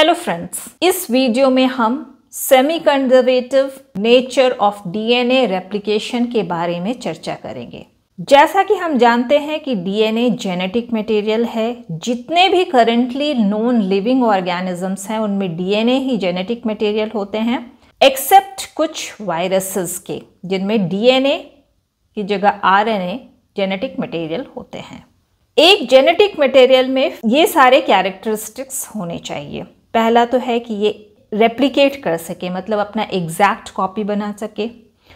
Hello friends इस video में हम semi conservative nature of DNA replication के बारे में चर्चा करेंगे जैसा कि हम जानते हैं कि डीएनए जेनेटिक मटेरियल है जितने भी करंटली नॉन लिविंग ऑर्गेनिजम्स हैं उनमें डीएनए ही जेनेटिक मटेरियल होते हैं एक्सेप्ट कुछ वायरसेस के जिनमें डीएनए की जगह आरएनए जेनेटिक मटेरियल होते हैं एक जेनेटिक मटेरियल में ये सारे कैरेक्टरिस्टिक्स होने चाहिए पहला तो है कि ये रेप्लीकेट कर सके मतलब अपना एग्जैक्ट कॉपी बना सके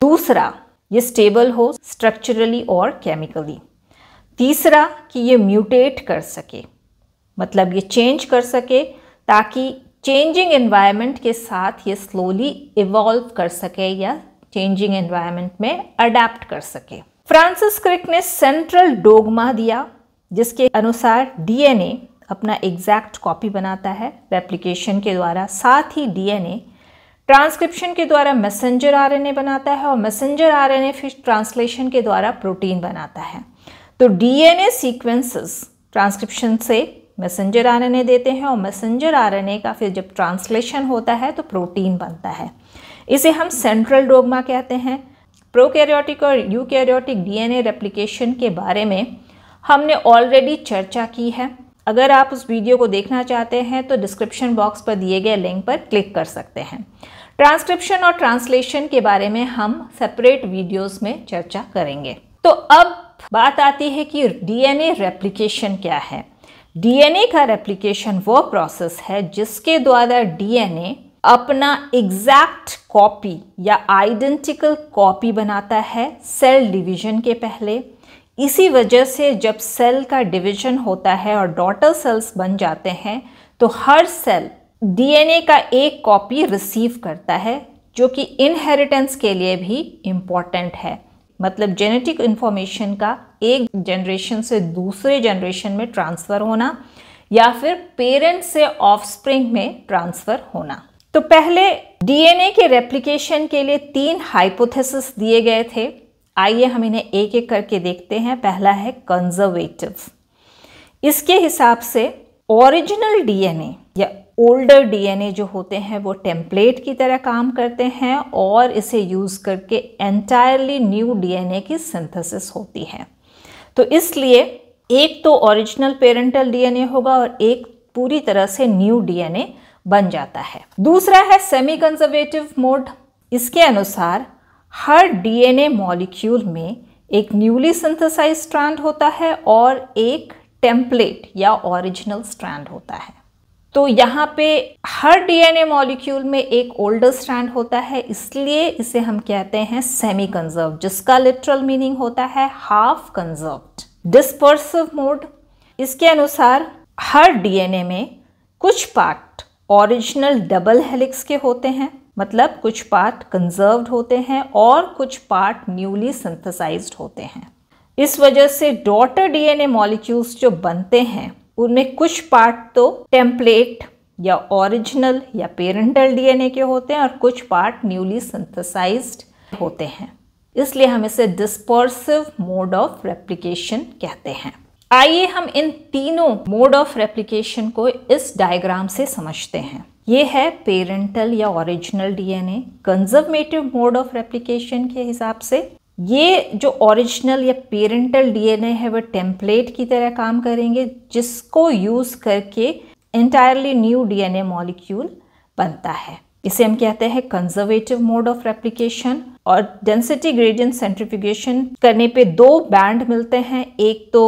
दूसरा ये स्टेबल हो स्ट्रक्चरली और केमिकली तीसरा कि ये म्यूटेट कर सके मतलब ये चेंज कर सके ताकि चेंजिंग एनवायरनमेंट के साथ ये स्लोली इवॉल्व कर सके या चेंजिंग एनवायरनमेंट में अडेप्ट कर सके फ्रांसिस क्रिक ने सेंट्रल डोगमा दिया जिसके अनुसार डीएनए अपना एग्जैक्ट कॉपी बनाता है रेप्लिकेशन के द्वारा साथ ही डीएनए ट्रांसक्रिप्शन के द्वारा मैसेंजर आरएनए बनाता है और मैसेंजर आरएनए फिर ट्रांसलेशन के द्वारा प्रोटीन बनाता है तो डीएनए सीक्वेंसेस ट्रांसक्रिप्शन से मैसेंजर आरएनए देते हैं और मैसेंजर आरएनए का फिर जब ट्रांसलेशन होता है तो प्रोटीन बनता है इसे हम सेंट्रल डोगमा कहते हैं प्रोकैरियोटिक और यूकैरियोटिक डीएनए रेप्लिकेशन के बारे में हमने ऑलरेडी चर्चा की है अगर आप उस वीडियो को देखना चाहते हैं तो डिस्क्रिप्शन बॉक्स पर दिए गए लिंक पर क्लिक कर सकते हैं ट्रांसक्रिप्शन और ट्रांसलेशन के बारे में हम सेपरेट वीडियोस में चर्चा करेंगे तो अब बात आती है कि डीएनए रेप्लिकेशन क्या है डीएनए का रेप्लिकेशन वो प्रोसेस है जिसके द्वारा डीएनए अपना एग्जैक्ट कॉपी या आइडेंटिकल कॉपी बनाता है सेल डिवीजन के पहले इसी वजह से जब सेल का डिवीजन होता है और डॉटर सेल्स बन जाते हैं तो हर सेल डीएनए का एक कॉपी रिसीव करता है जो कि इनहेरिटेंस के लिए भी इम्पॉर्टेंट है मतलब जेनेटिक इन्फॉर्मेशन का एक जनरेशन से दूसरे जनरेशन में ट्रांसफ़र होना या फिर पेरेंट्स से ऑफस्प्रिंग में ट्रांसफ़र होना तो पहले डीएनए के रेप्लिकेशन के लिए तीन हाइपोथेसिस दिए गए थे आइए हम इन्हें एक एक करके देखते हैं पहला है कंजर्वेटिव इसके हिसाब से ओरिजिनल डीएनए या ओल्डर डीएनए जो होते हैं वो टेम्पलेट की तरह काम करते हैं और इसे यूज़ करके एंटायरली न्यू डीएनए की सिंथेसिस होती है तो इसलिए एक तो ओरिजिनल पेरेंटल डीएनए होगा और एक पूरी तरह से न्यू डीएनए बन जाता है दूसरा है सेमी कंजर्वेटिव मोड इसके अनुसार हर डीएनए मॉलिक्यूल में एक न्यूली सिंथेसाइज स्ट्रैंड होता है और एक टेम्पलेट या ओरिजिनल स्ट्रैंड होता है तो यहाँ पे हर डीएनए मॉलिक्यूल में एक ओल्डर स्ट्रैंड होता है इसलिए इसे हम कहते हैं सेमी कंजर्व जिसका लिटरल मीनिंग होता है हाफ कंजर्व डिस्पर्सिव मोड इसके अनुसार हर डीएनए में कुछ पार्ट ओरिजिनल डबल हेलिक्स के होते हैं मतलब कुछ पार्ट कंजर्व्ड होते हैं और कुछ पार्ट न्यूली सिंथेसाइज्ड होते हैं इस वजह से डॉटर डीएनए मॉलिक्यूल्स जो बनते हैं उनमें कुछ पार्ट तो टेम्पलेट या ओरिजिनल या पेरेंटल डीएनए के होते हैं और कुछ पार्ट न्यूली सिंथेसाइज्ड होते हैं इसलिए हम इसे डिस्पर्सिव मोड ऑफ रेप्लिकेशन कहते हैं आइए हम इन तीनों मोड ऑफ रेप्लिकेशन को इस डायग्राम से समझते हैं ये है पेरेंटल या original DNA conservative mode of replication के हिसाब से ये जो ओरिजिनल या पेरेंटल डीएनए है वह टेम्पलेट की तरह काम करेंगे जिसको यूज़ करके एंटायरली न्यू डीएनए मॉलिक्यूल बनता है इसे हम कहते हैं कंजर्वेटिव मोड ऑफ रेप्लिकेशन और डेंसिटी ग्रेडियंट सेंट्रीफ्यूगेशन करने पे दो बैंड मिलते हैं एक तो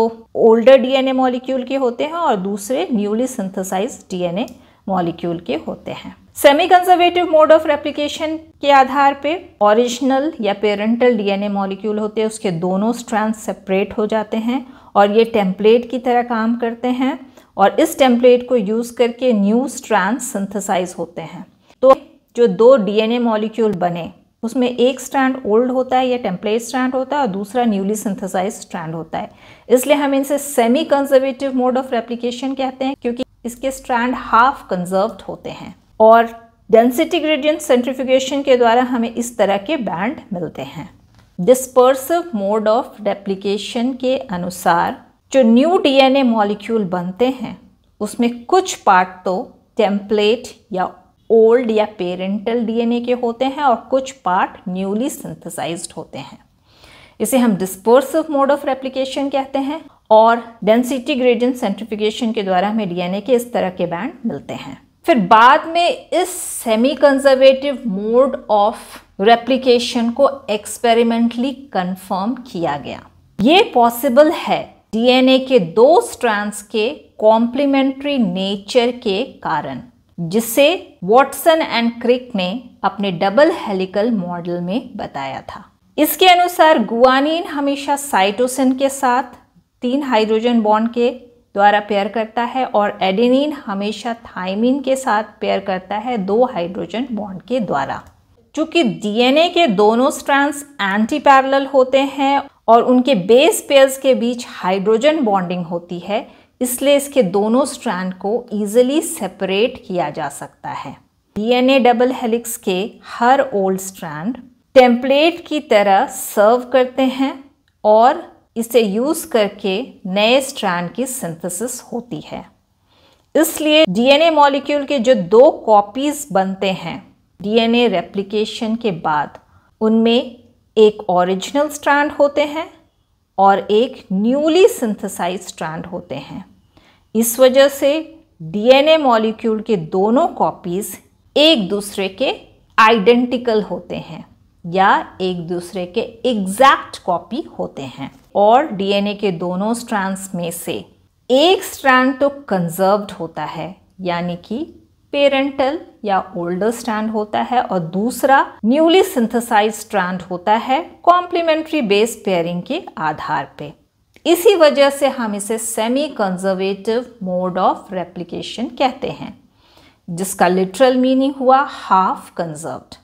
ओल्डर डीएनए मॉलिक्यूल के होते हैं और दूसरे न्यूली सिंथेसाइज डीएनए मॉलिक्यूल के होते हैं semi conservative mode of replication के आधार पे ओरिजिनल या पेरेंटल डीएनए मॉलिक्यूल होते हैं उसके दोनों स्ट्रैंड सेपरेट हो जाते हैं और ये टेम्पलेट की तरह काम करते हैं और इस टेम्पलेट को यूज़ करके न्यू स्ट्रैंड सिंथेसाइज होते हैं तो जो दो डीएनए मॉलिक्यूल बने उसमें एक स्ट्रैंड ओल्ड होता है या टेम्पलेट स्ट्रैंड होता है और दूसरा न्यूली सिंथेसाइज स्ट्रैंड होता है इसलिए हम इनसे semi conservative mode of replication कहते हैं क्योंकि इसके स्ट्रैंड हाफ कंजर्व्ड होते हैं और डेंसिटी ग्रेडियंट सेंट्रीफ्यूगेशन के द्वारा हमें इस तरह के बैंड मिलते हैं डिस्पर्सिव मोड ऑफ रेप्लिकेशन के अनुसार जो न्यू डीएनए मॉलिक्यूल बनते हैं उसमें कुछ पार्ट तो टेम्पलेट या ओल्ड या पेरेंटल डीएनए के होते हैं और कुछ पार्ट न्यूली सिंथेसाइज्ड होते हैं इसे हम डिस्पर्सिव मोड ऑफ रेप्लिकेशन कहते हैं और डेंसिटी ग्रेडियंट सेंट्रिफिकेशन के द्वारा हमें डीएनए के इस तरह के बैंड मिलते हैं फिर बाद में इस semi conservative mode of replication को एक्सपेरिमेंटली कंफर्म किया गया ये पॉसिबल है डीएनए के दो स्ट्रैंड्स के कॉम्प्लीमेंट्री नेचर के कारण जिसे वॉटसन एंड क्रिक ने अपने डबल हेलिकल मॉडल में बताया था इसके अनुसार गुआनिन हमेशा साइटोसिन के साथ तीन हाइड्रोजन बॉन्ड के द्वारा पेयर करता है और एडेनिन हमेशा थाइमिन के साथ पेयर करता है दो हाइड्रोजन बॉन्ड के द्वारा चूंकि डीएनए के दोनों स्ट्रैंड्स एंटी पैरल होते हैं और उनके बेस पेयर्स के बीच हाइड्रोजन बॉन्डिंग होती है इसलिए इसके दोनों स्ट्रैंड को ईजिली सेपरेट किया जा सकता है डीएनए डबल हेलिक्स के हर ओल्ड स्ट्रैंड टेम्पलेट की तरह सर्व करते हैं और इसे यूज करके नए स्ट्रैंड की सिंथेसिस होती है इसलिए डीएनए मॉलिक्यूल के जो दो कॉपीज बनते हैं डीएनए रेप्लिकेशन के बाद उनमें एक ओरिजिनल स्ट्रैंड होते हैं और एक न्यूली सिंथेसाइज स्ट्रैंड होते हैं इस वजह से डीएनए मॉलिक्यूल के दोनों कॉपीज एक दूसरे के आइडेंटिकल होते हैं या एक दूसरे के एग्जैक्ट कॉपी होते हैं और डीएनए के दोनों स्ट्रैंड्स में से एक स्ट्रैंड तो कंजर्व्ड होता है यानी कि पेरेंटल या ओल्डर स्ट्रैंड होता है और दूसरा न्यूली सिंथेसाइज स्ट्रैंड होता है कॉम्प्लीमेंट्री बेस पेयरिंग के आधार पे इसी वजह से हम इसे semi conservative mode of replication कहते हैं जिसका लिटरल मीनिंग हुआ हाफ कंजर्व्ड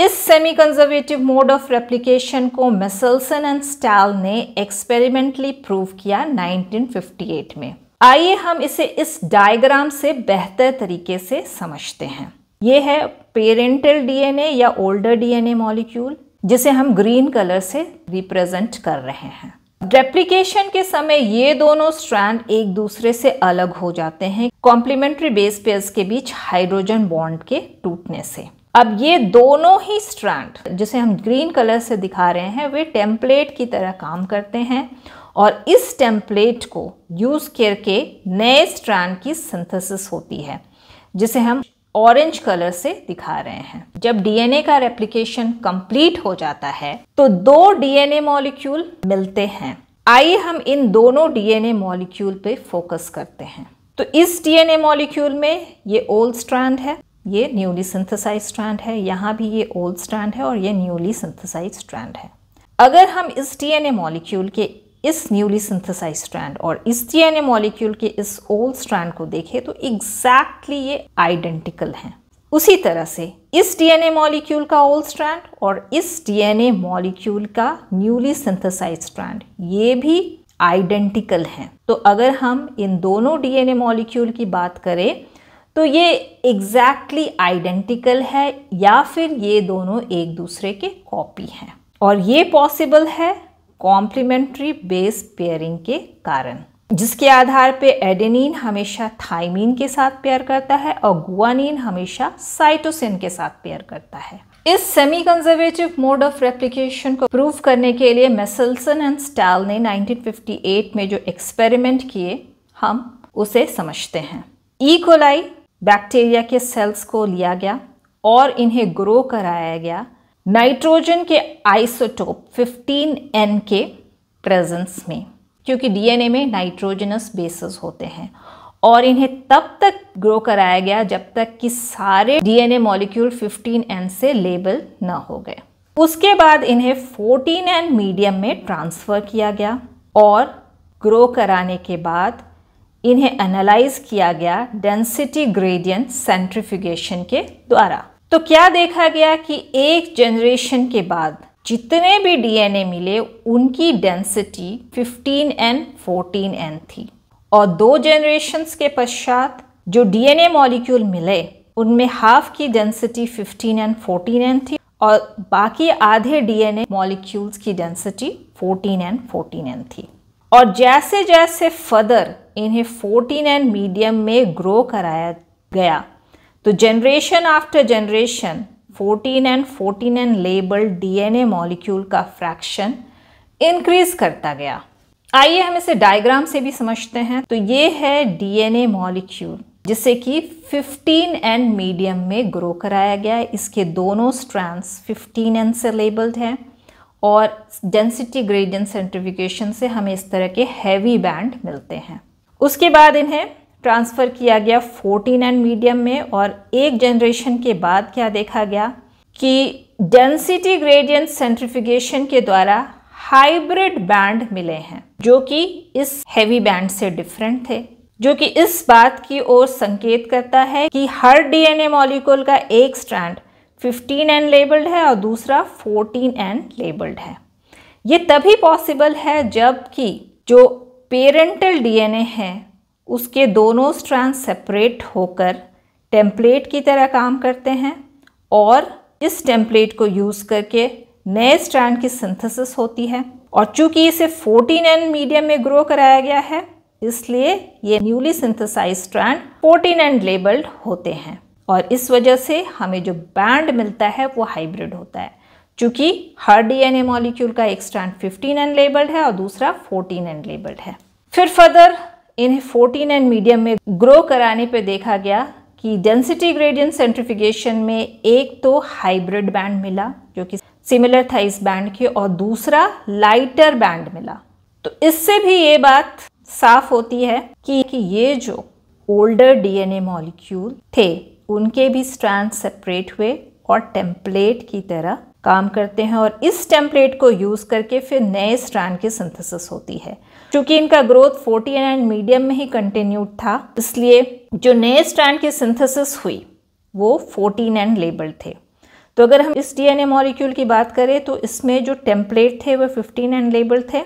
इस semi conservative mode of replication को मेसल्सन एंड स्टाल ने एक्सपेरिमेंटली प्रूव किया 1958 में आइए हम इसे इस डायग्राम से बेहतर तरीके से समझते हैं ये है पेरेंटल डीएनए या ओल्डर डीएनए मॉलिक्यूल जिसे हम ग्रीन कलर से रिप्रेजेंट कर रहे हैं रेप्लिकेशन के समय ये दोनों स्ट्रैंड एक दूसरे से अलग हो जाते हैं कॉम्प्लीमेंट्री बेस पेयर्स के बीच हाइड्रोजन बॉन्ड के टूटने से अब ये दोनों ही स्ट्रैंड जिसे हम ग्रीन कलर से दिखा रहे हैं वे टेम्पलेट की तरह काम करते हैं और इस टेम्पलेट को यूज़ करके नए स्ट्रैंड की सिंथेसिस होती है जिसे हम ऑरेंज कलर से दिखा रहे हैं जब डीएनए का रेप्लिकेशन कंप्लीट हो जाता है तो दो डीएनए मॉलिक्यूल मिलते हैं आइए हम इन दोनों डीएनए मॉलिक्यूल पे फोकस करते हैं तो इस डीएनए मॉलिक्यूल में ये ओल्ड स्ट्रैंड है ये न्यूली सिंथेसाइज स्ट्रैंड है यहाँ भी ये ओल्ड स्ट्रैंड है और ये न्यूली सिंथेसाइज स्ट्रैंड है अगर हम इस डीएनए मॉलिक्यूल के इस न्यूली सिंथेसाइज स्ट्रैंड और इस डीएनए मॉलिक्यूल के इस ओल्ड स्ट्रैंड को देखें तो एग्जैक्टली ये आइडेंटिकल हैं उसी तरह से इस डीएनए मॉलिक्यूल का ओल्ड स्ट्रैंड और इस डीएनए मॉलिक्यूल का न्यूली सिंथेसाइज स्ट्रैंड ये भी आइडेंटिकल हैं तो अगर हम इन दोनों डीएनए मॉलिक्यूल की बात करें तो ये एग्जैक्टली exactly आइडेंटिकल है या फिर ये दोनों एक दूसरे के कॉपी हैं और ये पॉसिबल है कॉम्प्लीमेंट्री बेस पेयरिंग के कारण जिसके आधार पे एडेनिन हमेशा थाइमिन के साथ पेयर करता है और गुआनिन हमेशा साइटोसिन के साथ पेयर करता है इस semi conservative mode of replication को प्रूव करने के लिए मेसल्सन एंड स्टाल ने 1958 में जो एक्सपेरिमेंट किए हम उसे समझते हैं ई e. कोलाई बैक्टीरिया के सेल्स को लिया गया और इन्हें ग्रो कराया गया नाइट्रोजन के आइसोटोप 15N के प्रेजेंस में क्योंकि डीएनए में नाइट्रोजनस बेसिस होते हैं और इन्हें तब तक ग्रो कराया गया जब तक कि सारे डीएनए मॉलिक्यूल 15N से लेबल ना हो गए उसके बाद इन्हें 14N मीडियम में ट्रांसफ़र किया गया और ग्रो कराने के बाद इन्हें एनालाइज किया गया डेंसिटी ग्रेडियंट सेंट्रीफ्यूगेशन के द्वारा तो क्या देखा गया कि एक जनरेशन के बाद जितने भी डीएनए मिले उनकी डेंसिटी 15n 14n थी और दो जनरेशन के पश्चात जो डीएनए मॉलिक्यूल मिले उनमें हाफ की डेंसिटी 15n 14n थी और बाकी आधे डीएनए मॉलिक्यूल्स की डेंसिटी 14n 14n थी और जैसे जैसे फर्दर इन्हें 14 एंड मीडियम में ग्रो कराया गया तो generation after generation 14 N 14 N label DNA molecule का फ्रैक्शन इंक्रीज करता गया आइए हम इसे डायग्राम से भी समझते हैं तो ये है डीएनए मॉलिक्यूल जिसे कि 15 एंड मीडियम में ग्रो कराया गया है इसके दोनों स्ट्रैंड्स 15 एंड से लेबल्ड हैं और डेंसिटी ग्रेडियंट सेंट्रिफिकेशन से हमें इस तरह के हैवी बैंड मिलते हैं उसके बाद इन्हें ट्रांसफ़र किया गया 14 एंड मीडियम में और एक जनरेशन के बाद क्या देखा गया कि डेंसिटी ग्रेडियंट सेंट्रिफिकेशन के द्वारा हाइब्रिड बैंड मिले हैं जो कि इस हैवी बैंड से डिफरेंट थे जो कि इस बात की ओर संकेत करता है कि हर डीएनए मॉलिक्यूल का एक स्ट्रैंड 15 एंड लेबल्ड है और दूसरा 14 एंड लेबल्ड है ये तभी पॉसिबल है जबकि जो पेरेंटल डीएनए है उसके दोनों स्ट्रैंड सेपरेट होकर टेम्पलेट की तरह काम करते हैं और इस टेम्पलेट को यूज़ करके नए स्ट्रैंड की सिंथेसिस होती है और चूंकि इसे एन मीडियम में ग्रो कराया गया है इसलिए ये newly synthesize strand N labelled होते हैं और इस वजह से हमें जो बैंड मिलता है वो हाइब्रिड होता है चूँकि हर डीएनए मॉलिक्यूल का एक स्ट्रैंड 15 लेबल्ड है और दूसरा 14 लेबल्ड है फिर फर्दर इन्हें 14 एंड मीडियम में ग्रो कराने पे देखा गया कि डेंसिटी ग्रेडियंट सेंट्रिफिकेशन में एक तो हाइब्रिड बैंड मिला जो कि सिमिलर था इस बैंड के और दूसरा लाइटर बैंड मिला तो इससे भी ये बात साफ होती है कि, कि ये जो ओल्डर डीएनए मॉलिक्यूल थे उनके भी स्ट्रैंड सेपरेट हुए और टेम्पलेट की तरह काम करते हैं और इस टेम्पलेट को यूज़ करके फिर नए स्ट्रैंड की सिंथेसिस होती है क्योंकि इनका ग्रोथ एन एंड मीडियम में ही कंटिन्यूड था इसलिए जो नए स्ट्रैंड की सिंथेसिस हुई वो फोर्टीन एंड लेबल थे तो अगर हम इस डीएनए मॉलिक्यूल की बात करें तो इसमें जो टेम्पलेट थे वह फिफ्टीन एंड लेबल थे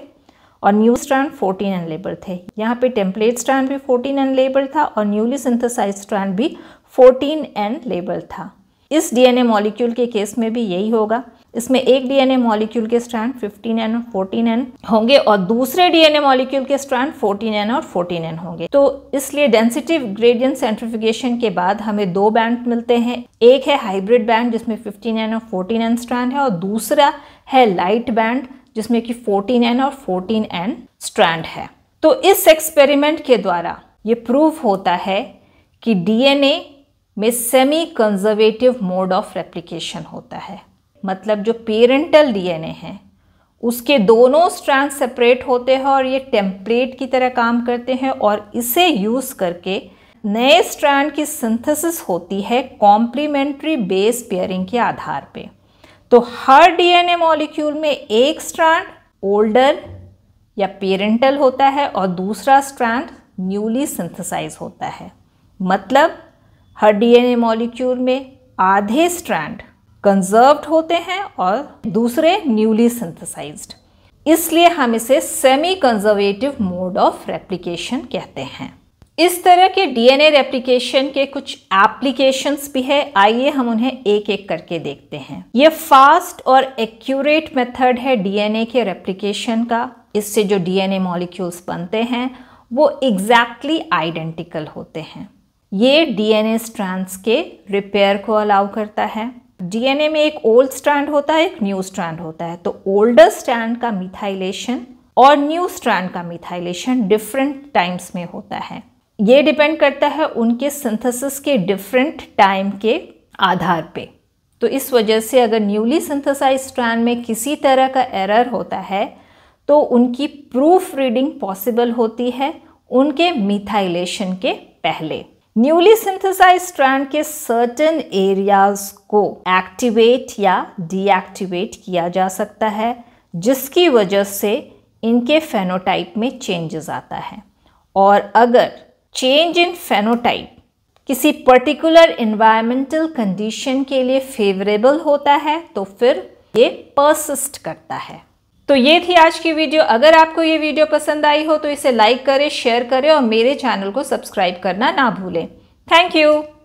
और new strand fourteen N label थे यहाँ पे टेम्पलेट स्ट्रैंड भी फोर्टीन एंड लेबल था और न्यूली सिंथेसाइज स्ट्रैंड भी फोर्टीन एंड लेबल था इस डीएनए मॉलिक्यूल के केस में भी यही होगा इसमें एक डीएनए मॉलिक्यूल के स्ट्रैंड 15n और एन होंगे और दूसरे डीएनए मॉलिक्यूल के स्ट्रैंड 14n और एन होंगे तो इसलिए डेंसिटी ग्रेडियंट सेंट्रिफिकेशन के बाद हमें दो बैंड मिलते हैं एक है हाइब्रिड बैंड जिसमें 15n और एन स्ट्रैंड है और दूसरा है लाइट बैंड जिसमें कि एन और एन स्ट्रैंड है तो इस एक्सपेरिमेंट के द्वारा ये प्रूव होता है कि डीएनए में semi conservative mode of replication होता है मतलब जो पेरेंटल डीएनए है उसके दोनों स्ट्रैंड सेपरेट होते हैं और ये टेम्पलेट की तरह काम करते हैं और इसे यूज़ करके नए स्ट्रैंड की सिंथेसिस होती है कॉम्प्लीमेंट्री बेस पेयरिंग के आधार पे तो हर डीएनए मॉलिक्यूल में एक स्ट्रैंड ओल्डर या पेरेंटल होता है और दूसरा स्ट्रैंड न्यूली सिंथेसाइज होता है मतलब हर डीएनए मॉलिक्यूल में आधे स्ट्रैंड कंजर्व्ड होते हैं और दूसरे न्यूली सिंथेसाइज्ड इसलिए हम इसे semi conservative mode of replication कहते हैं इस तरह के डीएनए रेप्लिकेशन के कुछ एप्लीकेशंस भी है आइए हम उन्हें एक एक करके देखते हैं ये फास्ट और एक्यूरेट मेथड है डीएनए के रेप्लिकेशन का इससे जो डीएनए मॉलिक्यूल्स बनते हैं वो एग्जैक्टली exactly आइडेंटिकल होते हैं ये डीएनए स्ट्रैंड्स के रिपेयर को अलाउ करता है डीएनए में एक ओल्ड स्ट्रैंड होता है एक न्यू स्ट्रैंड होता है तो ओल्डर स्ट्रैंड का मिथाइलेशन और न्यू स्ट्रैंड का मिथाइलेशन डिफरेंट टाइम्स में होता है ये डिपेंड करता है उनके सिंथेसिस के डिफरेंट टाइम के आधार पे तो इस वजह से अगर न्यूली सिंथेसाइज स्ट्रैंड में किसी तरह का एरर होता है तो उनकी प्रूफ रीडिंग पॉसिबल होती है उनके मिथाइलेशन के पहले न्यूली सिंथेसाइज स्ट्रैंड के सर्टेन एरियाज को एक्टिवेट या डीएक्टिवेट किया जा सकता है जिसकी वजह से इनके फेनोटाइप में चेंजेस आता है और अगर चेंज इन फेनोटाइप किसी पर्टिकुलर इन्वायरमेंटल कंडीशन के लिए फेवरेबल होता है तो फिर ये परसिस्ट करता है तो ये थी आज की वीडियो अगर आपको ये वीडियो पसंद आई हो तो इसे लाइक करें शेयर करें और मेरे चैनल को सब्सक्राइब करना ना भूलें थैंक यू